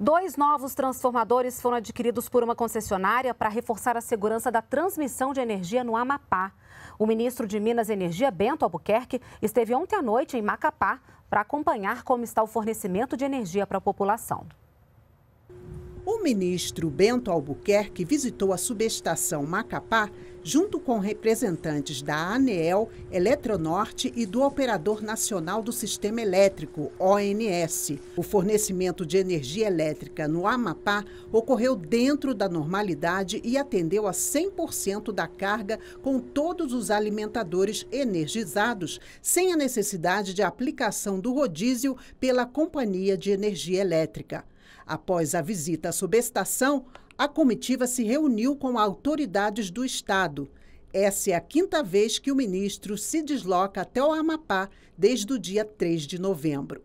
Dois novos transformadores foram adquiridos por uma concessionária para reforçar a segurança da transmissão de energia no Amapá. O ministro de Minas e Energia, Bento Albuquerque, esteve ontem à noite em Macapá para acompanhar como está o fornecimento de energia para a população. O ministro Bento Albuquerque visitou a subestação Macapá junto com representantes da ANEEL, Eletronorte e do Operador Nacional do Sistema Elétrico, ONS. O fornecimento de energia elétrica no Amapá ocorreu dentro da normalidade e atendeu a 100% da carga com todos os alimentadores energizados, sem a necessidade de aplicação do rodízio pela Companhia de Energia Elétrica. Após a visita à subestação, a comitiva se reuniu com autoridades do Estado. Essa é a quinta vez que o ministro se desloca até o Amapá desde o dia 3 de novembro.